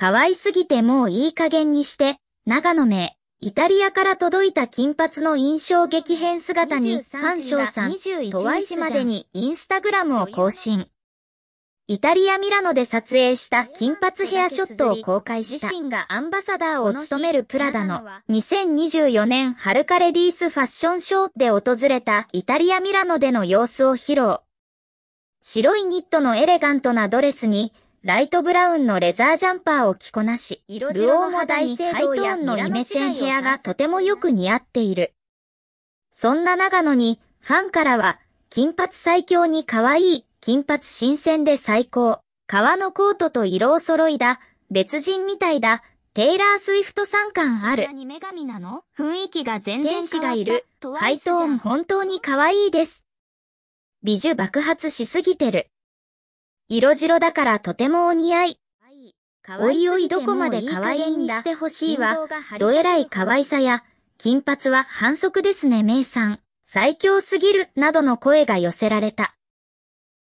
可愛すぎてもういい加減にして、長野名、イタリアから届いた金髪の印象激変姿に、潘翔さん、トワイジまでにインスタグラムを更新。イタリア・ミラノで撮影した金髪ヘアショットを公開した自身がアンバサダーを務めるプラダの2024年春カレディースファッションショーで訪れたイタリア・ミラノでの様子を披露。白いニットのエレガントなドレスにライトブラウンのレザージャンパーを着こなし、ルオーモ大聖堂やのイメチェンヘアがとてもよく似合っている。そんな長野に、ファンからは、金髪最強に可愛い、金髪新鮮で最高、革のコートと色を揃いだ、別人みたいだ、テイラー・スウィフト参観ある。女神なの雰囲気が全然違いる。ハイトーン本当に可愛いです。美女爆発しすぎてる。色白だからとてもお似合い。おいおいどこまで可愛いにしてほしいわ。どえらい可愛さや、金髪は反則ですね、名さん。最強すぎる、などの声が寄せられた。